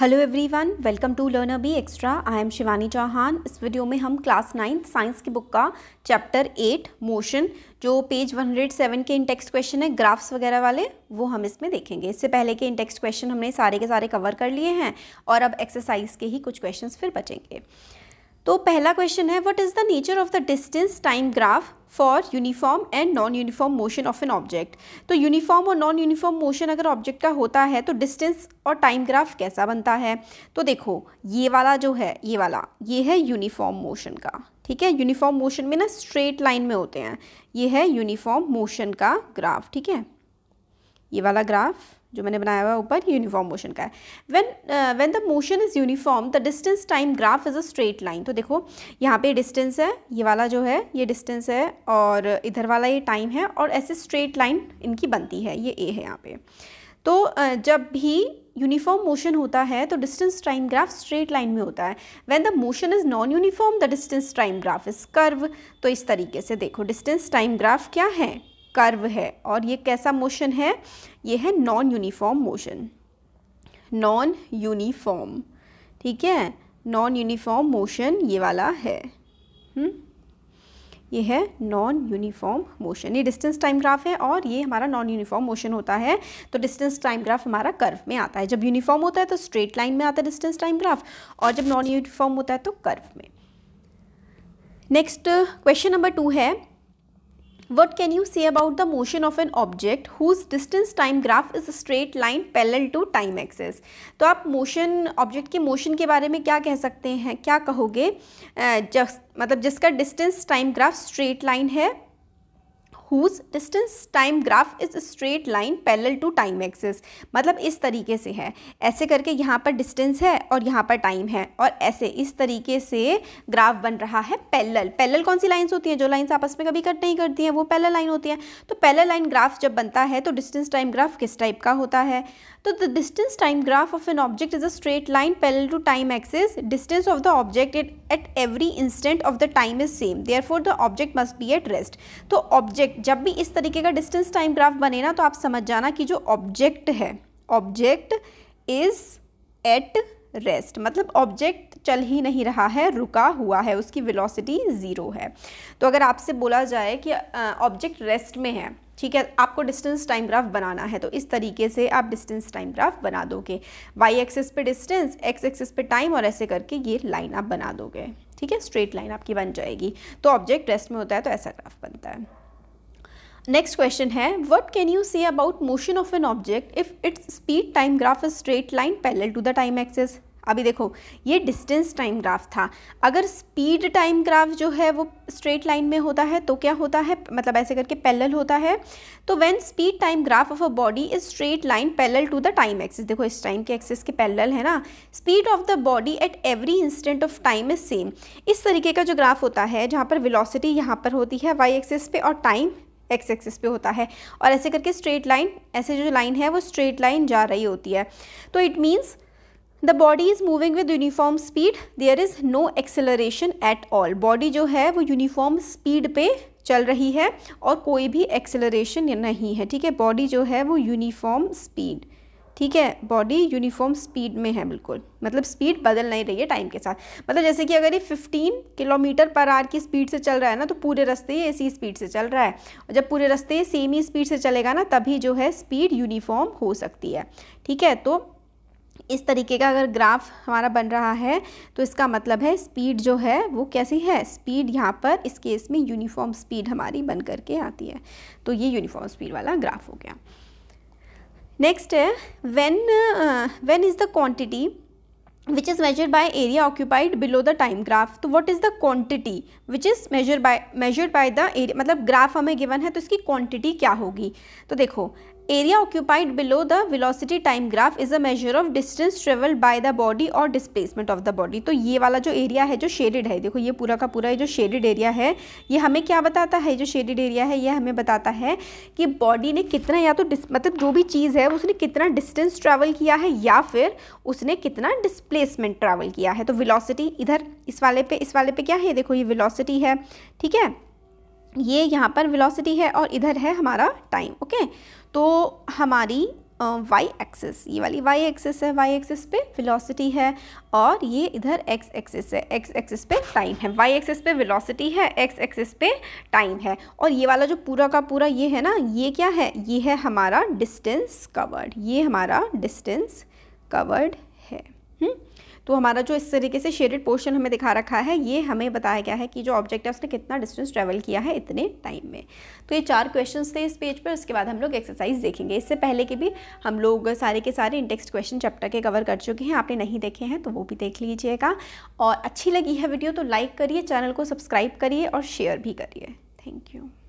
Hello everyone welcome to learner B extra I am Shivani Chauhan इस video में हम class ninth science की book का चैप्टर एट मोशन जो पेज 107 के इंटेक्स क्वेश्चन है ग्राफ्स वगैरह वाले वो हम इसमें देखेंगे इससे पहले के इंटेक्स क्वेश्चन हमने सारे के सारे कवर कर लिए हैं और अब एक्सरसाइज के ही कुछ क्वेश्चन फिर बचेंगे तो पहला क्वेश्चन है what is the nature of the distance time graph for uniform and non uniform motion of an object तो यूनिफॉर्म और नॉन यूनिफॉर्म मोशन अगर ऑब्जेक्ट का होता है तो डिस्टेंस और टाइम ग्राफ कैसा बनता है तो देखो ये वाला जो है ये वाला ये है यूनिफॉर्म मोशन का ठीक है यूनिफॉर्म मोशन में ना स्ट्रेट लाइन में होते हैं ये है यूनिफॉर्म मोशन का ग्राफ ठीक है ये वाला ग्राफ जो मैंने बनाया हुआ है ऊपर यूनिफॉर्म मोशन का है when when the motion is uniform the distance time graph is a straight line तो देखो यहाँ पे डिस्टेंस है ये वाला जो है ये डिस्टेंस है और इधर वाला ये टाइम है और ऐसे स्ट्रेट लाइन इनकी बनती है ये ए है यहाँ पे तो uh, जब भी यूनिफॉर्म मोशन होता है तो distance time graph straight line में होता है when the motion is non uniform the distance time graph is curve तो इस तरीके से देखो डिस्टेंस टाइम ग्राफ क्या है कर्व है और ये कैसा मोशन है ये है non uniform motion non uniform ठीक है नॉन यूनिफॉर्म मोशन ये वाला है हुँ? हम्म? ये है नॉन यूनिफॉर्म मोशन ये डिस्टेंस टाइम ग्राफ है और ये हमारा नॉन यूनिफॉर्म मोशन होता है तो डिस्टेंस टाइम ग्राफ हमारा कर्व में आता है जब यूनिफॉर्म होता है तो स्ट्रेट लाइन में आता है डिस्टेंस टाइम ग्राफ और जब नॉन यूनिफॉर्म होता है तो कर्व में नेक्स्ट क्वेश्चन नंबर टू है What can you say about the motion of an object whose distance time graph is straight line parallel to time axis? तो आप motion object के motion के बारे में क्या कह सकते हैं क्या कहोगे uh, just, मतलब जिसका distance time graph straight line है whose distance time graph is straight line parallel to time axis मतलब इस तरीके से है ऐसे करके यहाँ पर डिस्टेंस है और यहाँ पर टाइम है और ऐसे इस तरीके से ग्राफ बन रहा है पैरेलल पैरेलल कौन सी लाइन्स होती हैं जो लाइन्स आपस में कभी कट नहीं करती हैं वो पैरेलल लाइन होती हैं तो पैरेलल लाइन ग्राफ जब बनता है तो डिस्टेंस टाइम ग्राफ किस टाइप का होता है तो the distance time graph of an object is a straight line parallel to time axis distance of the object it at every instant of the time is same therefore the object must be at rest तो object जब भी इस तरीके का distance time graph बने ना तो आप समझ जाना कि जो ऑब्जेक्ट है ऑब्जेक्ट इज एट रेस्ट मतलब ऑब्जेक्ट चल ही नहीं रहा है रुका हुआ है उसकी वेलोसिटी ज़ीरो है तो अगर आपसे बोला जाए कि ऑब्जेक्ट रेस्ट में है ठीक है आपको डिस्टेंस टाइम ग्राफ बनाना है तो इस तरीके से आप डिस्टेंस टाइम ग्राफ बना दोगे वाई एक्सेस पे डिस्टेंस एक्स एक्सेस पे टाइम और ऐसे करके ये लाइन आप बना दोगे ठीक है स्ट्रेट लाइन आपकी बन जाएगी तो ऑब्जेक्ट रेस्ट में होता है तो ऐसा ग्राफ बनता है नेक्स्ट क्वेश्चन है what can you say about motion of an object if its speed time graph is straight line parallel to the time axis अभी देखो ये डिस्टेंस टाइम ग्राफ था अगर स्पीड टाइम ग्राफ जो है वो स्ट्रेट लाइन में होता है तो क्या होता है मतलब ऐसे करके पैलल होता है तो when speed time graph of a body is straight line parallel to the time axis देखो इस टाइम के एक्सिस के पैलल है ना speed of the body at every instant of time is same इस तरीके का जो ग्राफ होता है जहाँ पर विलोसिटी यहाँ पर होती है वाई एक्सिस पे और टाइम एक्स एक्सिस पे होता है और ऐसे करके स्ट्रेट लाइन ऐसे जो लाइन है वो स्ट्रेट लाइन जा रही होती है तो it means the body is moving with uniform speed there is no acceleration at all body जो है वो यूनिफॉर्म स्पीड पे चल रही है और कोई भी एक्सेलरेशन नहीं है ठीक है बॉडी जो है वो यूनिफॉर्म स्पीड ठीक है बॉडी यूनिफॉर्म स्पीड में है बिल्कुल मतलब स्पीड बदल नहीं रही है टाइम के साथ मतलब जैसे कि अगर ये 15 किलोमीटर पर आर की स्पीड से चल रहा है ना तो पूरे रास्ते ये इसी स्पीड से चल रहा है और जब पूरे रास्ते सेम ही स्पीड से चलेगा ना तभी जो है स्पीड यूनिफॉर्म हो सकती है ठीक है तो इस तरीके का अगर ग्राफ हमारा बन रहा है तो इसका मतलब है स्पीड जो है वो कैसी है स्पीड यहाँ पर इस केस में यूनिफॉर्म स्पीड हमारी बन करके आती है तो ये यूनिफॉर्म स्पीड वाला ग्राफ हो गया नेक्स्ट है when when is the quantity which is measure by area occupied below the time graph तो what is the quantity which is measure by measure by the area मतलब graph हमें given है तो इसकी quantity क्या होगी तो देखो Area occupied below the velocity time graph is a measure of distance traveled by the body or displacement of the body. तो ये वाला जो एरिया है जो शेडेड है देखो ये पूरा का पूरा ये जो शेडेड एरिया है ये हमें क्या बताता है जो शेडेड एरिया है ये हमें बताता है कि बॉडी ने कितना या तो मतलब जो भी चीज़ है उसने कितना डिस्टेंस ट्रैवल किया है या फिर उसने कितना डिस्प्लेसमेंट ट्रैवल किया है तो विलासिटी इधर इस वाले पे इस वाले पे क्या है देखो ये विलासिटी है ठीक है ये यहाँ पर वेलोसिटी है और इधर है हमारा टाइम ओके तो हमारी वाई एक्सिस ये वाली वाई एक्सिस है वाई एक्सिस पे वेलोसिटी है और ये इधर एक्स एक्सिस है एक्स एक्सिस पे टाइम है वाई एक्सिस पे वेलोसिटी है एक्स एक्सिस पे टाइम है और ये वाला जो पूरा का पूरा ये है ना ये क्या है ये है हमारा डिस्टेंस कवर्ड ये हमारा डिस्टेंस कवर्ड है हुँ? हम्म? तो हमारा जो इस तरीके से शेडेड पोर्शन हमें दिखा रखा है ये हमें बताया गया है कि जो ऑब्जेक्ट है उसने कितना डिस्टेंस ट्रैवल किया है इतने टाइम में तो ये चार क्वेश्चन थे इस पेज पर उसके बाद हम लोग एक्सरसाइज देखेंगे इससे पहले के भी हम लोग सारे के सारे इंडेक्स क्वेश्चन चैप्टर के कवर कर चुके हैं आपने नहीं देखे हैं तो वो भी देख लीजिएगा और अच्छी लगी है वीडियो तो लाइक करिए चैनल को सब्सक्राइब करिए और शेयर भी करिए थैंक यू